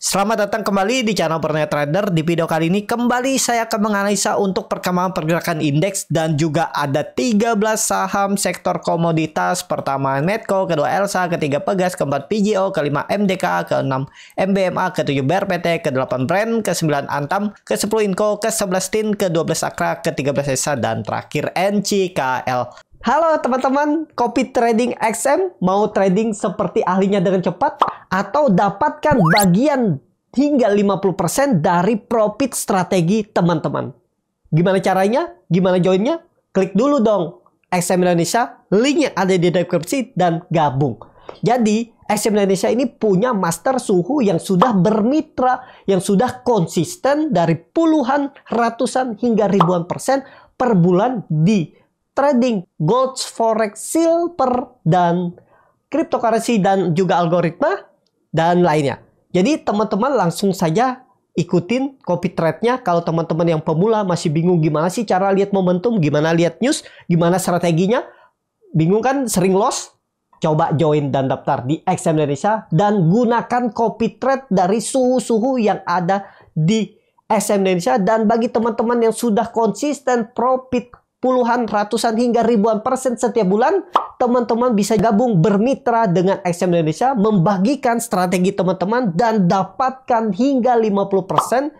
Selamat datang kembali di channel Pernet Trader. Di video kali ini kembali saya akan menganalisa untuk perkembangan pergerakan indeks dan juga ada 13 saham sektor komoditas. Pertama Medco, kedua Elsa, ketiga Pegas, keempat PGO, kelima MDK, keenam MBMA, ketujuh BRPT, ke-8 Brand, ke-9 Antam, ke-10 Inco, ke-11 TIN, ke-12 Akra, ke-13 ESA, dan terakhir NCKL. Halo teman-teman, Kopi Trading XM mau trading seperti ahlinya dengan cepat atau dapatkan bagian hingga 50% dari profit strategi teman-teman. Gimana caranya? Gimana joinnya? Klik dulu dong XM Indonesia, Linknya ada di deskripsi dan gabung. Jadi XM Indonesia ini punya master suhu yang sudah bermitra, yang sudah konsisten dari puluhan, ratusan hingga ribuan persen per bulan di trading, gold, forex, silver, dan cryptocurrency dan juga algoritma dan lainnya. Jadi teman-teman langsung saja ikutin copy trade-nya kalau teman-teman yang pemula masih bingung gimana sih cara lihat momentum, gimana lihat news, gimana strateginya. Bingung kan sering loss? Coba join dan daftar di XM Indonesia dan gunakan copy trade dari suhu-suhu yang ada di XM Indonesia dan bagi teman-teman yang sudah konsisten profit puluhan, ratusan, hingga ribuan persen setiap bulan, teman-teman bisa gabung bermitra dengan XM e Indonesia, membagikan strategi teman-teman, dan dapatkan hingga 50 persen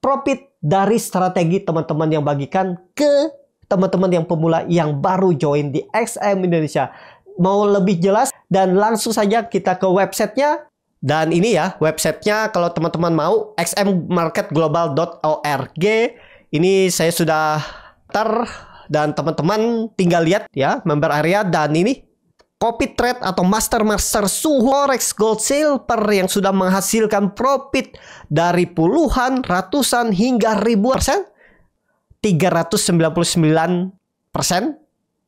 profit dari strategi teman-teman yang bagikan ke teman-teman yang pemula yang baru join di XM e Indonesia. Mau lebih jelas dan langsung saja kita ke websitenya. Dan ini ya websitenya kalau teman-teman mau xmmarketglobal.org. E ini saya sudah ter dan teman-teman tinggal lihat ya member area dan ini copy trade atau master master suhu forex gold silver yang sudah menghasilkan profit dari puluhan, ratusan hingga ribuan persen 399 persen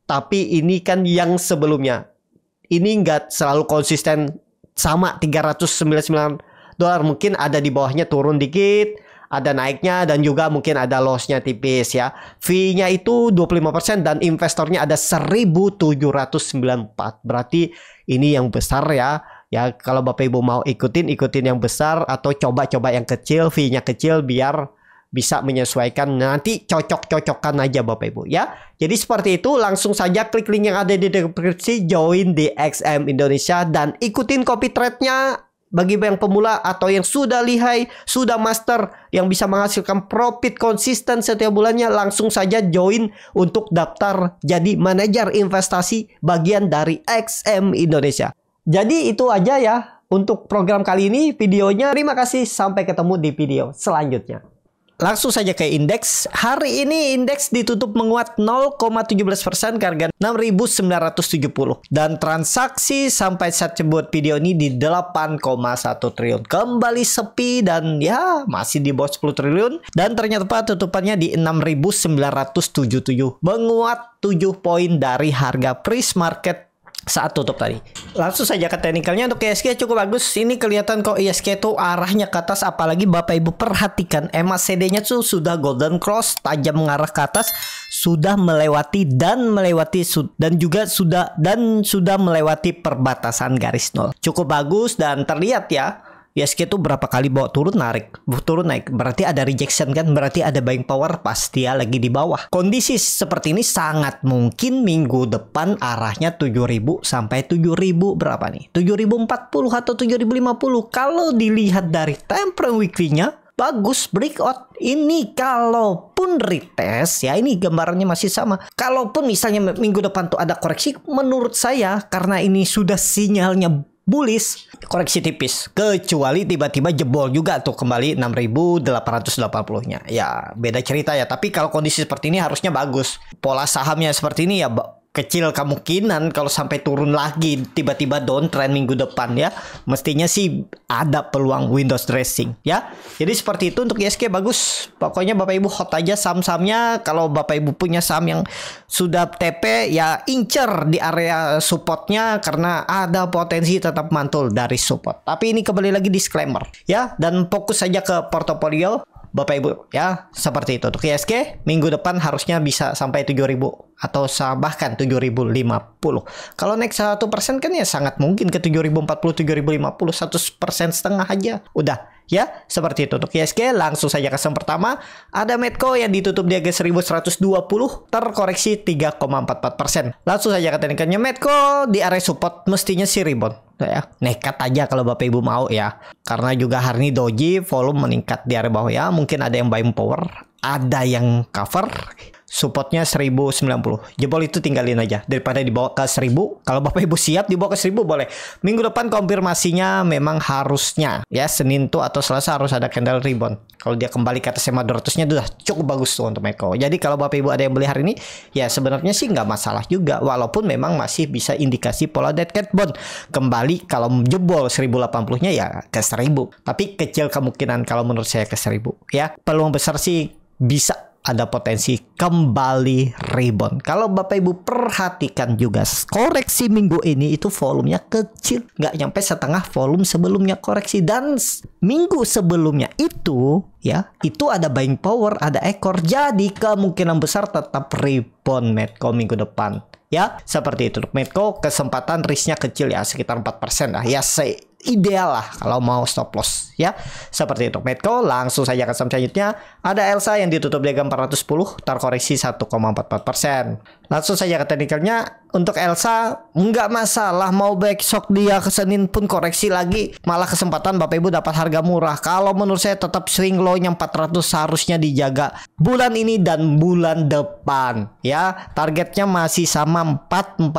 tapi ini kan yang sebelumnya ini nggak selalu konsisten sama 399 dolar mungkin ada di bawahnya turun dikit ada naiknya dan juga mungkin ada lossnya tipis ya. Fee-nya itu 25% dan investornya ada 1794. Berarti ini yang besar ya. Ya kalau Bapak Ibu mau ikutin, ikutin yang besar atau coba-coba yang kecil, fee-nya kecil biar bisa menyesuaikan nanti cocok cocokkan aja Bapak Ibu ya. Jadi seperti itu langsung saja klik link yang ada di deskripsi join di XM Indonesia dan ikutin copy trade-nya bagi yang pemula atau yang sudah lihai, sudah master yang bisa menghasilkan profit konsisten setiap bulannya langsung saja join untuk daftar jadi manajer investasi bagian dari XM Indonesia. Jadi itu aja ya untuk program kali ini videonya. Terima kasih sampai ketemu di video selanjutnya. Langsung saja ke indeks. Hari ini indeks ditutup menguat 0,17% ke harga 6.970 dan transaksi sampai saat cebut video ini di 8,1 triliun. Kembali sepi dan ya masih di bawah 10 triliun dan ternyata tutupannya di 6.977 menguat 7 poin dari harga price market saat tutup tadi. Langsung saja ke teknikalnya untuk ISG e cukup bagus. Ini kelihatan kok ISG e itu arahnya ke atas apalagi Bapak Ibu perhatikan MACD-nya tuh sudah golden cross tajam mengarah ke atas, sudah melewati dan melewati dan juga sudah dan sudah melewati perbatasan garis nol. Cukup bagus dan terlihat ya ISG tuh berapa kali bawa turun narik, turun naik. Berarti ada rejection kan, berarti ada buying power pas dia lagi di bawah. Kondisi seperti ini sangat mungkin minggu depan arahnya 7000 sampai 7000 berapa nih? 7040 atau 7050. Kalau dilihat dari time frame weekly-nya, bagus breakout ini kalaupun retest ya ini gambarannya masih sama kalaupun misalnya minggu depan tuh ada koreksi menurut saya karena ini sudah sinyalnya bullish koreksi tipis kecuali tiba-tiba jebol juga tuh kembali 6880-nya ya beda cerita ya tapi kalau kondisi seperti ini harusnya bagus pola sahamnya seperti ini ya kecil kemungkinan kalau sampai turun lagi tiba-tiba downtrend minggu depan ya mestinya sih ada peluang windows dressing ya jadi seperti itu untuk ISK bagus pokoknya bapak ibu hot aja saham-sahamnya kalau bapak ibu punya saham yang sudah TP ya incer di area supportnya karena ada potensi tetap mantul dari support tapi ini kembali lagi disclaimer ya dan fokus saja ke portofolio Bapak Ibu ya seperti itu untuk ISG minggu depan harusnya bisa sampai 7000 atau bahkan 7050 kalau naik satu persen kan ya sangat mungkin ke 7040 7050 persen setengah aja udah Ya, seperti itu. Untuk ISG langsung saja ke saham pertama. Ada Medco yang ditutup di harga 1120 terkoreksi 3,44%. Langsung saja ke tekniknya Medco di area support mestinya si rebound. Ya, nekat aja kalau Bapak Ibu mau ya. Karena juga hari ini doji volume meningkat di area bawah ya. Mungkin ada yang buying power, ada yang cover supportnya 1090 jebol itu tinggalin aja daripada dibawa ke 1000 kalau bapak ibu siap dibawa ke 1000 boleh minggu depan konfirmasinya memang harusnya ya Senin tuh atau Selasa harus ada candle rebound kalau dia kembali ke atas SMA 200 nya sudah cukup bagus tuh untuk Meko jadi kalau bapak ibu ada yang beli hari ini ya sebenarnya sih nggak masalah juga walaupun memang masih bisa indikasi pola dead cat bond kembali kalau jebol 1080 nya ya ke 1000 tapi kecil kemungkinan kalau menurut saya ke 1000 ya peluang besar sih bisa ada potensi kembali rebound. Kalau Bapak Ibu perhatikan juga koreksi minggu ini itu volumenya kecil, nggak nyampe setengah volume sebelumnya koreksi dan minggu sebelumnya itu ya itu ada buying power, ada ekor, jadi kemungkinan besar tetap rebound Medco minggu depan. Ya, seperti itu. Medco kesempatan risknya kecil ya, sekitar 4% lah. Ya, sih ideal lah kalau mau stop loss ya. Seperti itu. Medco langsung saja ke saham selanjutnya. Ada Elsa yang ditutup di harga 410 terkoreksi 1,44%. Langsung saja ke teknikalnya untuk Elsa nggak masalah mau besok dia ke Senin pun koreksi lagi malah kesempatan Bapak Ibu dapat harga murah kalau menurut saya tetap swing low-nya 400 seharusnya dijaga bulan ini dan bulan depan ya targetnya masih sama 440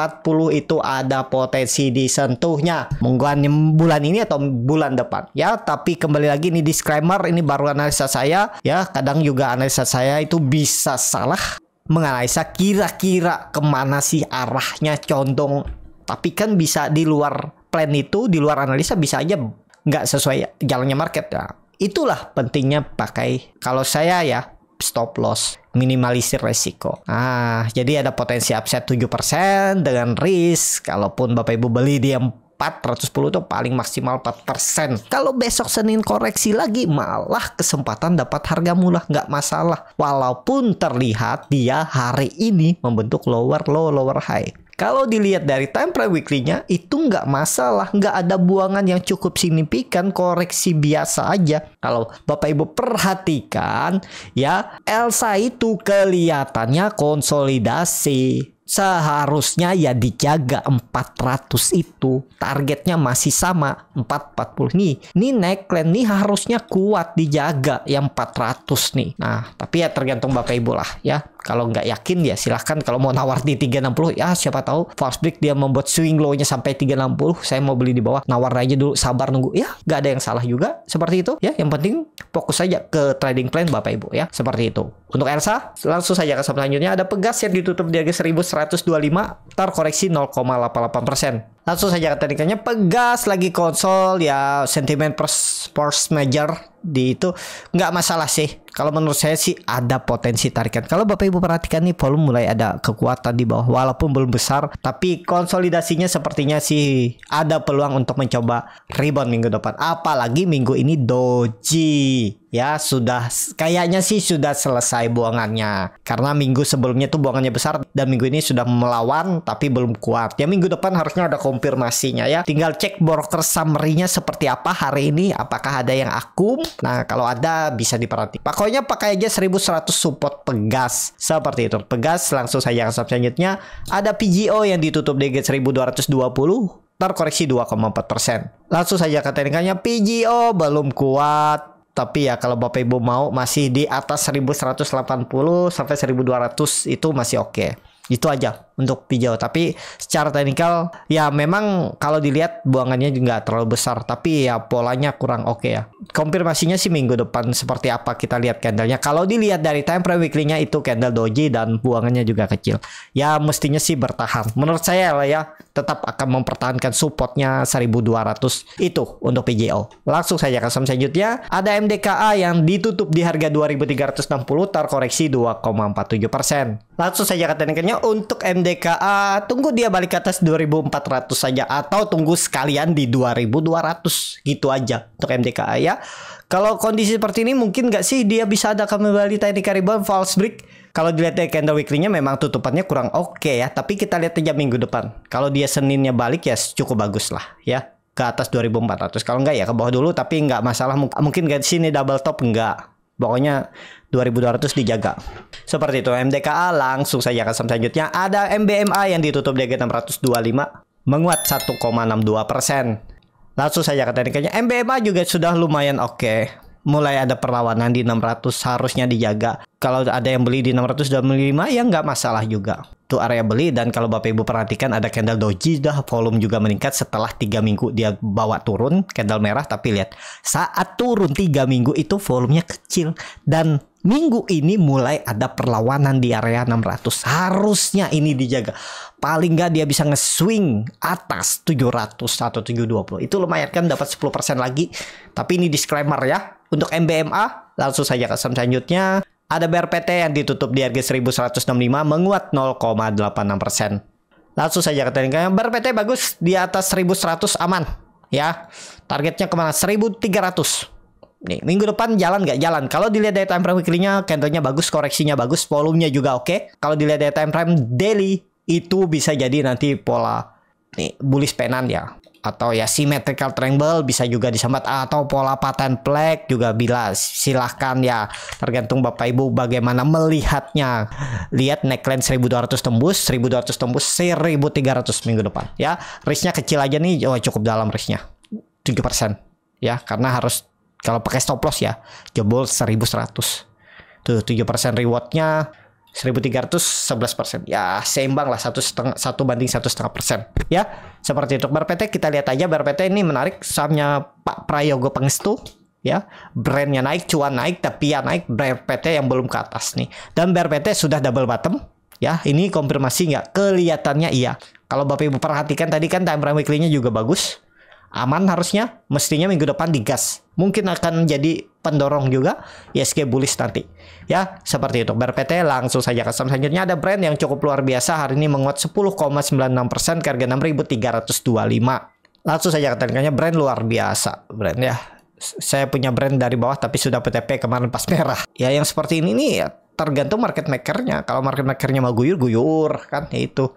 itu ada potensi disentuhnya mungkin bulan ini atau bulan depan ya tapi kembali lagi ini disclaimer ini baru analisa saya ya kadang juga analisa saya itu bisa salah menganalisa kira-kira kemana sih arahnya condong. Tapi kan bisa di luar plan itu, di luar analisa bisa aja nggak sesuai jalannya market. Nah, itulah pentingnya pakai kalau saya ya stop loss, minimalisir resiko. Ah, jadi ada potensi upset 7% dengan risk kalaupun Bapak Ibu beli di 410 itu paling maksimal 4%. Kalau besok Senin koreksi lagi malah kesempatan dapat harga murah nggak masalah. Walaupun terlihat dia hari ini membentuk lower low lower high. Kalau dilihat dari time frame weekly-nya itu nggak masalah, nggak ada buangan yang cukup signifikan, koreksi biasa aja. Kalau Bapak Ibu perhatikan ya, Elsa itu kelihatannya konsolidasi seharusnya ya dijaga 400 itu targetnya masih sama 440 nih nih neckline nih harusnya kuat dijaga yang 400 nih nah tapi ya tergantung bapak ibu lah ya kalau nggak yakin ya silahkan kalau mau nawar di 360 ya siapa tahu false break dia membuat swing low-nya sampai 360 saya mau beli di bawah nawar aja dulu sabar nunggu ya nggak ada yang salah juga seperti itu ya yang penting fokus saja ke trading plan Bapak Ibu ya seperti itu. Untuk Elsa langsung saja ke selanjutnya ada pegas yang ditutup di harga 1125 terkoreksi 0,88 persen langsung saja ke teknikalnya pegas lagi konsol ya sentimen sports force major di itu nggak masalah sih kalau menurut saya sih ada potensi tarikan kalau bapak ibu perhatikan nih volume mulai ada kekuatan di bawah walaupun belum besar tapi konsolidasinya sepertinya sih ada peluang untuk mencoba rebound minggu depan apalagi minggu ini doji ya sudah kayaknya sih sudah selesai buangannya karena minggu sebelumnya tuh buangannya besar dan minggu ini sudah melawan tapi belum kuat ya minggu depan harusnya ada konfirmasinya ya tinggal cek broker summary-nya seperti apa hari ini apakah ada yang akum nah kalau ada bisa diperhatikan pokoknya pakai aja 1100 support pegas seperti itu pegas langsung saja ke selanjutnya ada PGO yang ditutup di 1220 terkoreksi 2,4%. Langsung saja ke teknikanya PGO belum kuat tapi ya kalau Bapak Ibu mau masih di atas 1180 sampai 1200 itu masih oke. Okay itu aja untuk Pijau tapi secara teknikal ya memang kalau dilihat buangannya juga terlalu besar tapi ya polanya kurang oke okay ya konfirmasinya sih minggu depan seperti apa kita lihat candlenya kalau dilihat dari time frame weekly-nya itu candle doji dan buangannya juga kecil ya mestinya sih bertahan menurut saya lah ya tetap akan mempertahankan supportnya 1200 itu untuk PJO langsung saja ke saham selanjutnya ada MDKA yang ditutup di harga 2360 terkoreksi 2,47 persen Langsung saja kata nengkernya untuk MDKA tunggu dia balik ke atas 2400 saja atau tunggu sekalian di 2200 gitu aja untuk MDKA ya. Kalau kondisi seperti ini mungkin nggak sih dia bisa ada kembali tadi karibon false break? Kalau dilihat dari candle weekly-nya memang tutupannya kurang oke okay ya, tapi kita lihat aja minggu depan. Kalau dia Seninnya balik ya cukup bagus lah ya ke atas 2400 kalau nggak ya ke bawah dulu tapi nggak masalah mungkin nggak sini double top nggak pokoknya 2200 dijaga. Seperti itu MDKA langsung saja ke selanjutnya ada MBMA yang ditutup di 625 menguat 1,62%. Langsung saja ke tekniknya MBMA juga sudah lumayan oke. Okay. Mulai ada perlawanan di 600 harusnya dijaga. Kalau ada yang beli di 625 ya nggak masalah juga. Itu area beli dan kalau Bapak Ibu perhatikan ada candle doji dah volume juga meningkat setelah tiga minggu dia bawa turun candle merah tapi lihat saat turun tiga minggu itu volumenya kecil dan Minggu ini mulai ada perlawanan di area 600. Harusnya ini dijaga. Paling nggak dia bisa nge-swing atas 700 atau 720. Itu lumayan kan dapat 10% lagi. Tapi ini disclaimer ya. Untuk MBMA langsung saja ke saham selanjutnya. Ada BRPT yang ditutup di harga 1165 menguat 0,86%. Langsung saja ke tekniknya. BRPT bagus di atas 1100 aman ya. Targetnya kemana? 1300. Nih, minggu depan jalan nggak jalan. Kalau dilihat dari time frame weekly-nya, candle-nya bagus, koreksinya bagus, volumenya juga oke. Okay. Kalau dilihat dari time frame daily, itu bisa jadi nanti pola nih bullish penan ya. Atau ya symmetrical triangle bisa juga disambat atau pola pattern black juga bila silahkan ya tergantung Bapak Ibu bagaimana melihatnya. Lihat neckline 1200 tembus, 1200 tembus, 1300 minggu depan ya. Risknya kecil aja nih, oh cukup dalam risknya. 7% ya karena harus kalau pakai stop loss ya, jebol 1100. Tuh 7% rewardnya 1300 11%. Ya, seimbang lah satu setengah satu banding satu setengah persen. Ya, seperti itu. PT kita lihat aja bar PT ini menarik sahamnya Pak Prayogo Pangestu ya brandnya naik cuan naik tapi ya naik PT yang belum ke atas nih dan bar PT sudah double bottom ya ini konfirmasi nggak kelihatannya iya kalau bapak ibu perhatikan tadi kan time frame weekly-nya juga bagus aman harusnya mestinya minggu depan digas mungkin akan jadi pendorong juga ISG bullish nanti ya seperti itu BRPT langsung saja ke selanjutnya ada brand yang cukup luar biasa hari ini menguat 10,96% ke harga 6325 langsung saja keterangannya brand luar biasa brand ya saya punya brand dari bawah tapi sudah PTP kemarin pas merah ya yang seperti ini nih tergantung market makernya. Kalau market makernya mau guyur, guyur kan ya itu.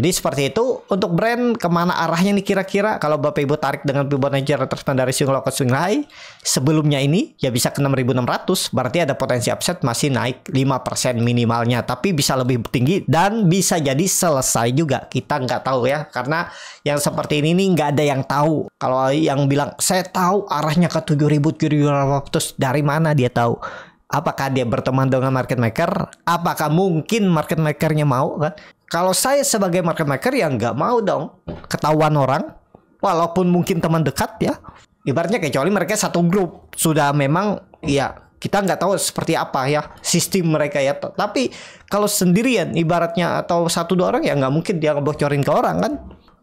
Jadi seperti itu untuk brand kemana arahnya nih kira-kira kalau Bapak Ibu tarik dengan nature terus dari swing low ke swing high sebelumnya ini ya bisa ke 6600 berarti ada potensi upset masih naik 5% minimalnya tapi bisa lebih tinggi dan bisa jadi selesai juga kita nggak tahu ya karena yang seperti ini nih nggak ada yang tahu kalau yang bilang saya tahu arahnya ke 7000 dari mana dia tahu apakah dia berteman dengan market maker apakah mungkin market makernya mau kan kalau saya sebagai market maker ya nggak mau dong ketahuan orang walaupun mungkin teman dekat ya ibaratnya kecuali mereka satu grup sudah memang ya kita nggak tahu seperti apa ya sistem mereka ya tapi kalau sendirian ibaratnya atau satu dua orang ya nggak mungkin dia ngebocorin ke orang kan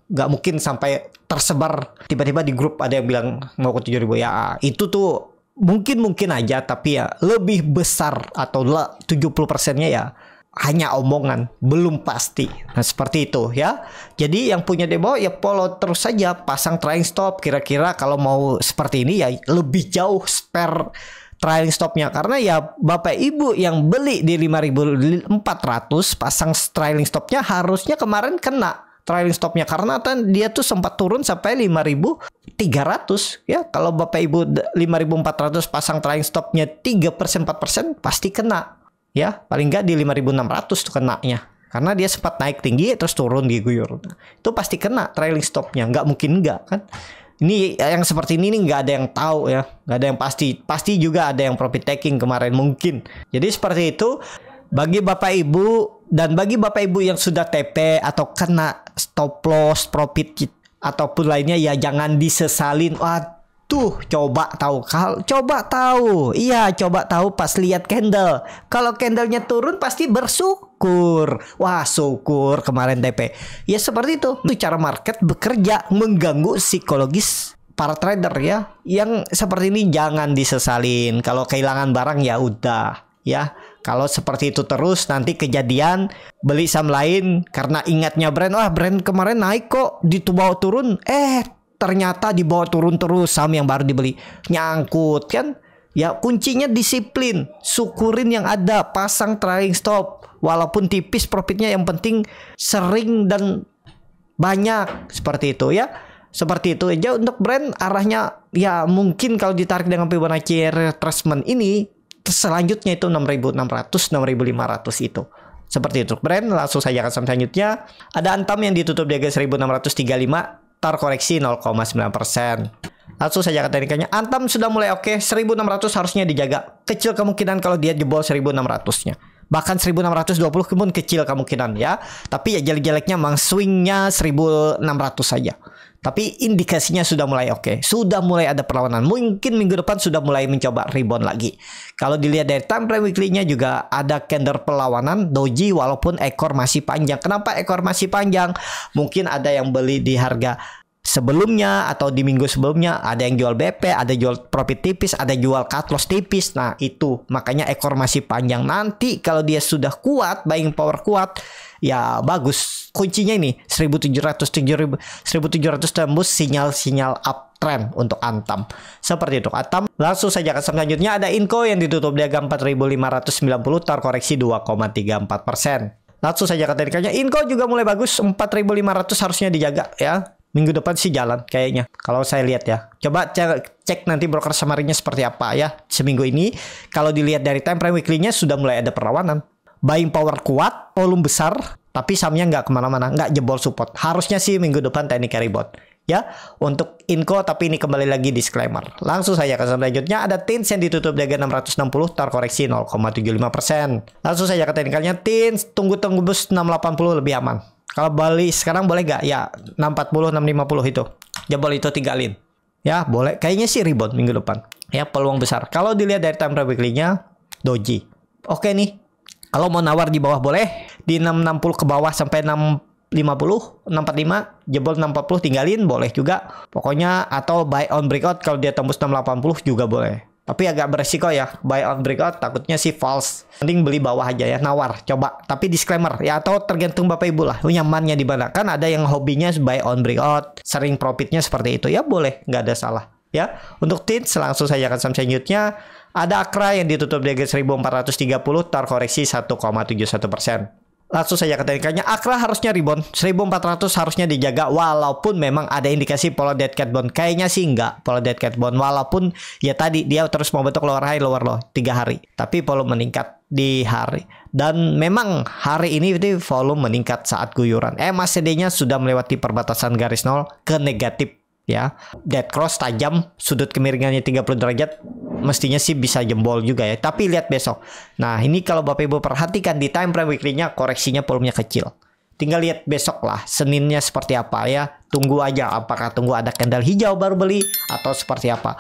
nggak mungkin sampai tersebar tiba-tiba di grup ada yang bilang mau ke tujuh ribu ya itu tuh mungkin mungkin aja tapi ya lebih besar atau 70 persennya ya hanya omongan belum pasti nah seperti itu ya jadi yang punya demo ya follow terus saja pasang trying stop kira-kira kalau mau seperti ini ya lebih jauh spare trailing stopnya karena ya bapak ibu yang beli di 5400 pasang trailing stopnya harusnya kemarin kena trailing stopnya karena kan dia tuh sempat turun sampai 5300 ya kalau Bapak Ibu 5400 pasang trailing stopnya 3% 4% pasti kena ya paling nggak di 5600 tuh kenanya karena dia sempat naik tinggi terus turun diguyur itu pasti kena trailing stopnya nggak mungkin nggak kan ini yang seperti ini nih nggak ada yang tahu ya nggak ada yang pasti pasti juga ada yang profit taking kemarin mungkin jadi seperti itu bagi bapak ibu dan bagi Bapak Ibu yang sudah TP atau kena stop loss profit ataupun lainnya ya jangan disesalin. Waduh, coba tahu kalau coba tahu. Iya, coba tahu pas lihat candle. Kalau candlenya turun pasti bersyukur. Wah, syukur kemarin TP. Ya seperti itu. Itu cara market bekerja mengganggu psikologis para trader ya yang seperti ini jangan disesalin kalau kehilangan barang ya udah ya kalau seperti itu terus nanti kejadian beli saham lain karena ingatnya brand wah brand kemarin naik kok di bawah turun eh ternyata di bawah turun terus saham yang baru dibeli nyangkut kan ya kuncinya disiplin syukurin yang ada pasang trailing stop walaupun tipis profitnya yang penting sering dan banyak seperti itu ya seperti itu aja untuk brand arahnya ya mungkin kalau ditarik dengan Fibonacci retracement ini selanjutnya itu 6600 6500 itu seperti itu brand langsung saja ke selanjutnya ada Antam yang ditutup di harga 1635 terkoreksi 0,9% langsung saja ke teknikanya Antam sudah mulai oke okay, 1600 harusnya dijaga kecil kemungkinan kalau dia jebol 1600 nya bahkan 1620 pun kecil kemungkinan ya tapi ya jelek-jeleknya memang swingnya 1600 saja tapi indikasinya sudah mulai oke, okay. sudah mulai ada perlawanan. Mungkin minggu depan sudah mulai mencoba rebound lagi. Kalau dilihat dari time frame weekly-nya juga ada candle perlawanan doji walaupun ekor masih panjang. Kenapa ekor masih panjang? Mungkin ada yang beli di harga sebelumnya atau di minggu sebelumnya ada yang jual BP, ada jual profit tipis, ada jual cut loss tipis. Nah, itu makanya ekor masih panjang. Nanti kalau dia sudah kuat, buying power kuat, ya bagus. Kuncinya ini 1700 1700 tembus sinyal-sinyal up trend untuk Antam. Seperti itu. Antam langsung saja ke selanjutnya ada Inco yang ditutup di harga 4590 terkoreksi 2,34%. Langsung saja ke teknikalnya Inco juga mulai bagus 4500 harusnya dijaga ya minggu depan sih jalan kayaknya kalau saya lihat ya coba cek nanti broker semarinya seperti apa ya seminggu ini kalau dilihat dari time frame weekly-nya sudah mulai ada perlawanan buying power kuat volume besar tapi sahamnya nggak kemana-mana nggak jebol support harusnya sih minggu depan teknik carry rebound ya untuk inko tapi ini kembali lagi disclaimer langsung saya ke selanjutnya ada tins yang ditutup di 660 terkoreksi 0,75% langsung saja ke teknikalnya tins tunggu tunggu bus 680 lebih aman kalau Bali sekarang boleh gak? Ya 640, 650 itu. Jebol itu tinggalin, Ya boleh. Kayaknya sih rebound minggu depan. Ya peluang besar. Kalau dilihat dari time frame weekly-nya, doji. Oke nih. Kalau mau nawar di bawah boleh. Di 660 ke bawah sampai 650, 645, jebol 640 tinggalin boleh juga. Pokoknya atau buy on breakout kalau dia tembus 680 juga boleh. Tapi agak beresiko ya, buy on breakout takutnya sih false. Mending beli bawah aja ya, nawar, coba. Tapi disclaimer ya, atau tergantung Bapak Ibu lah, nyamannya di mana. Kan ada yang hobinya buy on breakout, sering profitnya seperti itu. Ya boleh, nggak ada salah. Ya, untuk tips langsung saya akan sampai selanjutnya. Ada Akra yang ditutup di harga 1430, terkoreksi 1,71 persen langsung saja ke teknikalnya. Akra harusnya rebound 1400 harusnya dijaga walaupun memang ada indikasi pola dead cat bond. Kayaknya sih enggak pola dead cat bond walaupun ya tadi dia terus mau membentuk lower high lower low tiga hari. Tapi volume meningkat di hari dan memang hari ini itu volume meningkat saat guyuran. Eh, MACD-nya sudah melewati perbatasan garis nol ke negatif ya. Dead cross tajam, sudut kemiringannya 30 derajat, mestinya sih bisa jembol juga ya. Tapi lihat besok. Nah, ini kalau Bapak Ibu perhatikan di time frame weekly-nya koreksinya volumenya kecil. Tinggal lihat besok lah, Seninnya seperti apa ya. Tunggu aja apakah tunggu ada candle hijau baru beli atau seperti apa.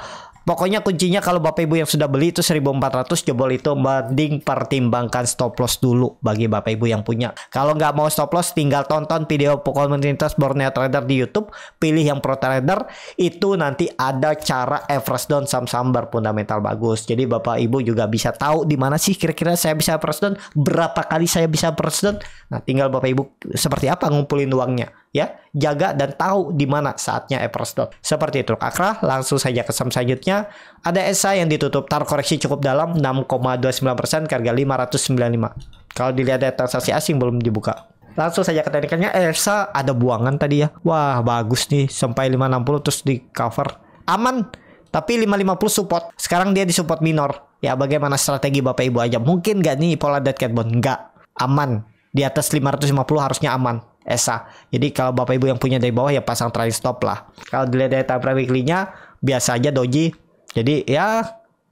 Pokoknya kuncinya kalau Bapak Ibu yang sudah beli itu 1400 jebol itu mending pertimbangkan stop loss dulu bagi Bapak Ibu yang punya. Kalau nggak mau stop loss tinggal tonton video menintas Borneo Trader di YouTube, pilih yang pro trader itu nanti ada cara average down saham saham berfundamental bagus. Jadi Bapak Ibu juga bisa tahu di mana sih kira-kira saya bisa average down, berapa kali saya bisa average down. Nah, tinggal Bapak Ibu seperti apa ngumpulin uangnya ya jaga dan tahu di mana saatnya Everest drop. Seperti itu. akrah, langsung saja ke saham selanjutnya. Ada SA yang ditutup tar koreksi cukup dalam 6,29% persen harga 595. Kalau dilihat dari transaksi asing belum dibuka. Langsung saja ke tekniknya ESA eh, ada buangan tadi ya. Wah, bagus nih sampai 560 terus di cover. Aman. Tapi 550 support. Sekarang dia di support minor. Ya bagaimana strategi Bapak Ibu aja. Mungkin gak nih pola dead cat bond? Nggak. Aman. Di atas 550 harusnya aman. ESA. Jadi kalau Bapak Ibu yang punya dari bawah ya pasang trailing stop lah. Kalau dilihat dari time frame weekly-nya biasa aja doji. Jadi ya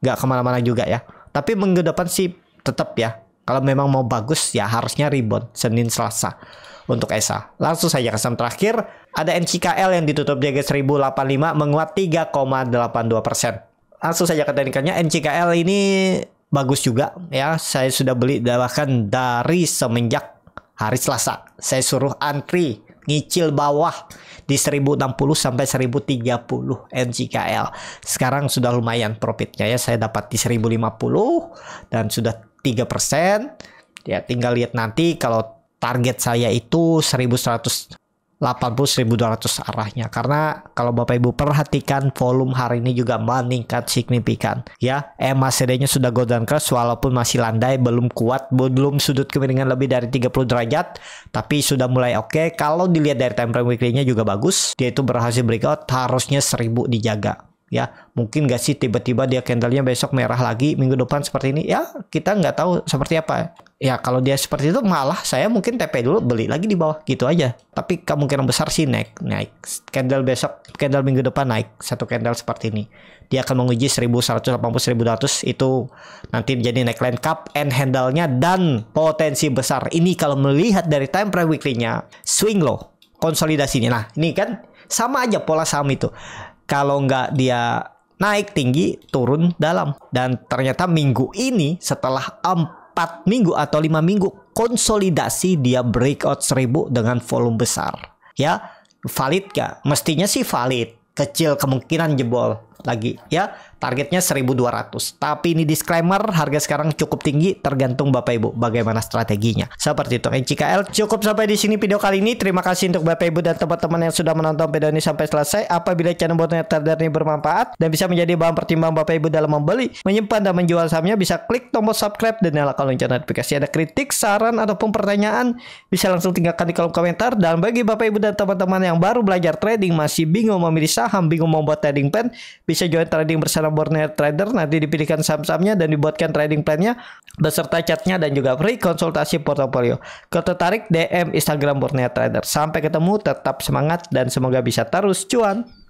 nggak kemana-mana juga ya. Tapi minggu depan sih tetap ya. Kalau memang mau bagus ya harusnya rebound Senin Selasa untuk ESA. Langsung saja ke saham terakhir, ada NCKL yang ditutup di harga 1085 menguat 3,82%. Langsung saja ke teknikannya. NCKL ini bagus juga ya. Saya sudah beli bahkan dari semenjak hari Selasa saya suruh antri ngicil bawah di 1060 sampai 1030 NJKL. Sekarang sudah lumayan profitnya ya. Saya dapat di 1050 dan sudah 3%. Ya tinggal lihat nanti kalau target saya itu 1100 80.200 arahnya karena kalau Bapak Ibu perhatikan volume hari ini juga meningkat signifikan ya MACD-nya sudah golden cross walaupun masih landai belum kuat belum sudut kemiringan lebih dari 30 derajat tapi sudah mulai oke okay. kalau dilihat dari time frame weekly-nya juga bagus dia itu berhasil breakout harusnya 1000 dijaga ya mungkin nggak sih tiba-tiba dia candlenya besok merah lagi minggu depan seperti ini ya kita nggak tahu seperti apa ya kalau dia seperti itu malah saya mungkin TP dulu beli lagi di bawah gitu aja tapi kemungkinan besar sih naik naik candle besok candle minggu depan naik satu candle seperti ini dia akan menguji 1180 1200 itu nanti jadi neckline cup and handle-nya dan potensi besar ini kalau melihat dari time frame weekly-nya swing low konsolidasinya nah ini kan sama aja pola saham itu kalau nggak dia naik tinggi, turun dalam. Dan ternyata minggu ini setelah 4 minggu atau 5 minggu konsolidasi dia breakout 1000 dengan volume besar. Ya, valid gak? Mestinya sih valid. Kecil kemungkinan jebol lagi ya. Targetnya 1200. Tapi ini disclaimer, harga sekarang cukup tinggi tergantung Bapak Ibu bagaimana strateginya. Seperti itu NCKL. Cukup sampai di sini video kali ini. Terima kasih untuk Bapak Ibu dan teman-teman yang sudah menonton video ini sampai selesai. Apabila channel botnya ternyata ini bermanfaat dan bisa menjadi bahan pertimbangan Bapak Ibu dalam membeli, menyimpan dan menjual sahamnya, bisa klik tombol subscribe dan nyalakan lonceng notifikasi. Ada kritik, saran ataupun pertanyaan bisa langsung tinggalkan di kolom komentar dan bagi Bapak Ibu dan teman-teman yang baru belajar trading masih bingung memilih saham, bingung membuat trading plan, bisa join trading bersama secara Borneo Trader nanti dipilihkan saham-sahamnya dan dibuatkan trading plannya beserta chatnya dan juga free konsultasi portofolio. tertarik DM Instagram Borneo Trader. Sampai ketemu, tetap semangat dan semoga bisa terus cuan.